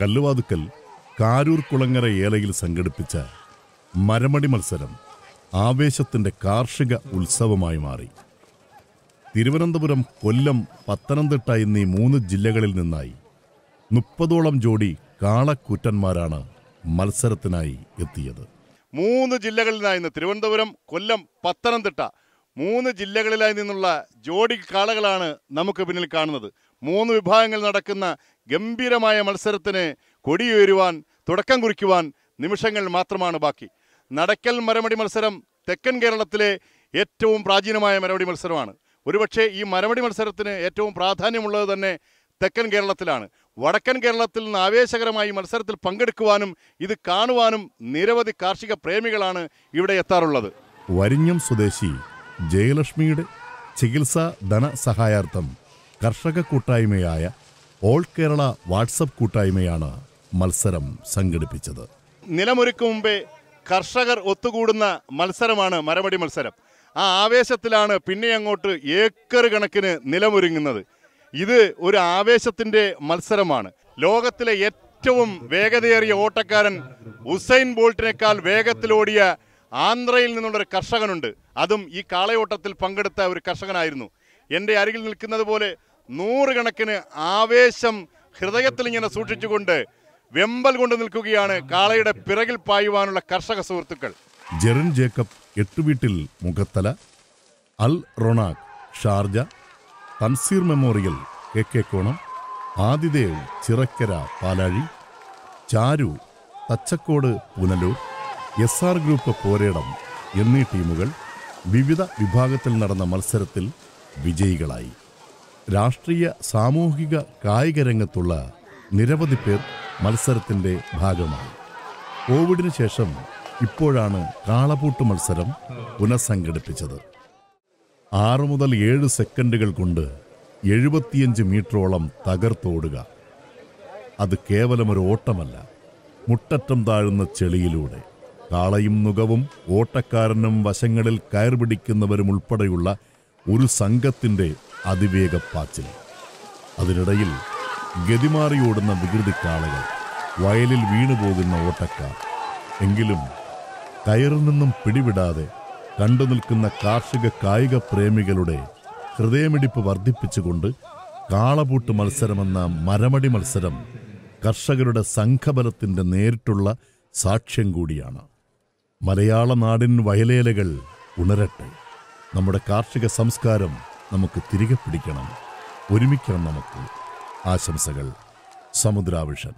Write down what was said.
കല്ലുവാതുക്കൽ കാരൂർ കുളങ്ങര ഏലയിൽ സംഘടിപ്പിച്ച മരമടി മത്സരം ആവേശത്തിൻ്റെ കാർഷിക ഉത്സവമായി മാറി തിരുവനന്തപുരം കൊല്ലം പത്തനംതിട്ട എന്നീ മൂന്ന് ജില്ലകളിൽ നിന്നായി മുപ്പതോളം ജോഡി കാളക്കൂറ്റന്മാരാണ് മത്സരത്തിനായി എത്തിയത് മൂന്ന് ജില്ലകളിൽ നിന്നായിരുന്നു തിരുവനന്തപുരം കൊല്ലം പത്തനംതിട്ട മൂന്ന് ജില്ലകളിലായി നിന്നുള്ള ജോഡി കാളകളാണ് നമുക്ക് പിന്നിൽ കാണുന്നത് മൂന്ന് വിഭാഗങ്ങൾ നടക്കുന്ന ഗംഭീരമായ മത്സരത്തിന് കൊടിയുയരുവാൻ തുടക്കം കുറിക്കുവാൻ നിമിഷങ്ങൾ മാത്രമാണ് ബാക്കി നടക്കൽ മരമടി മത്സരം തെക്കൻ കേരളത്തിലെ ഏറ്റവും പ്രാചീനമായ മരമടി മത്സരമാണ് ഒരുപക്ഷെ ഈ മരമടി മത്സരത്തിന് ഏറ്റവും പ്രാധാന്യമുള്ളത് തന്നെ തെക്കൻ കേരളത്തിലാണ് വടക്കൻ കേരളത്തിൽ നിന്ന് ആവേശകരമായി മത്സരത്തിൽ പങ്കെടുക്കുവാനും ഇത് കാണുവാനും നിരവധി കാർഷിക പ്രേമികളാണ് ഇവിടെ എത്താറുള്ളത് വരിഞ്ഞം സ്വദേശി ജയലക്ഷ്മിയുടെ ചികിത്സാ ധനസഹായാർത്ഥം കർഷക കൂട്ടായ്മയായ ഓൾ കേരള വാട്സപ്പ് കൂട്ടായ്മയാണ് മത്സരം സംഘടിപ്പിച്ചത് നിലമൊരുക്ക് മുമ്പേ കർഷകർ ഒത്തുകൂടുന്ന മത്സരമാണ് മരമടി മത്സരം ആ ആവേശത്തിലാണ് പിന്നെ അങ്ങോട്ട് ഏക്കർ കണക്കിന് നിലമൊരുങ്ങുന്നത് ഇത് ഒരു ആവേശത്തിൻ്റെ മത്സരമാണ് ലോകത്തിലെ ഏറ്റവും വേഗതയേറിയ ഓട്ടക്കാരൻ ഉസൈൻ ബോൾട്ടിനേക്കാൾ വേഗത്തിലോടിയ ആന്ധ്രയിൽ നിന്നുള്ള ഒരു കർഷകനുണ്ട് അതും ഈ കാളയോട്ടത്തിൽ പങ്കെടുത്ത ഒരു കർഷകനായിരുന്നു എൻ്റെ അരികിൽ നിൽക്കുന്നത് പോലെ നൂറുകണക്കിന് ആവേശം ഹൃദയത്തിൽ ഇങ്ങനെ സൂക്ഷിച്ചുകൊണ്ട് വെമ്പൽ കൊണ്ട് നിൽക്കുകയാണ് കാളയുടെ പിറകിൽ പായുവാനുള്ള കർഷക സുഹൃത്തുക്കൾ ജെറിൻ ജേക്കബ് എട്ടുവീട്ടിൽ Mukhathala Al Ronak Sharjah Thanseer memorial K K Konam Adidev Chirakkara Palazhi Charu Thachakode Punalur S R group Poredam എന്നീ ടീമുകൾ വിവിധ വിഭാഗത്തിൽ നടന്ന മത്സരത്തിൽ വിജയികളായി രാഷ്ട്രീയ സാമൂഹിക കായിക രംഗത്തുള്ള നിരവധി പേർ മത്സരത്തിൻ്റെ ഭാഗമായി കോവിഡിന് ശേഷം ഇപ്പോഴാണ് കാളപൂട്ട് മത്സരം പുനഃസംഘടിപ്പിച്ചത് ആറ് മുതൽ ഏഴ് സെക്കൻഡുകൾ കൊണ്ട് എഴുപത്തിയഞ്ച് മീറ്ററോളം തകർത്തോടുക അത് കേവലമൊരു ഓട്ടമല്ല മുട്ടറ്റം താഴുന്ന ചെളിയിലൂടെ കാളയും നുകവും ഓട്ടക്കാരനും വശങ്ങളിൽ കയർ പിടിക്കുന്നവരും ഉൾപ്പെടെയുള്ള ഒരു സംഘത്തിൻ്റെ അതിവേഗ പാച്ചിൽ അതിനിടയിൽ ഗതിമാറിയോടുന്ന വികൃതിക്കാളകൾ വയലിൽ വീണുപോകുന്ന ഓട്ടക്കാർ എങ്കിലും കയറിൽ നിന്നും പിടിവിടാതെ കണ്ടു നിൽക്കുന്ന കാർഷിക കായിക പ്രേമികളുടെ ഹൃദയമിടിപ്പ് വർദ്ധിപ്പിച്ചുകൊണ്ട് കാളപൂട്ട് മത്സരമെന്ന മരമടി മത്സരം കർഷകരുടെ സംഘബലത്തിൻ്റെ നേരിട്ടുള്ള സാക്ഷ്യം കൂടിയാണ് മലയാള നാടിൻ വയലേലകൾ ഉണരട്ടെ നമ്മുടെ കാർഷിക സംസ്കാരം നമുക്ക് തിരികെ പിടിക്കണം ഒരുമിക്കണം നമുക്ക് ആശംസകൾ സമുദ്രാവിഷൻ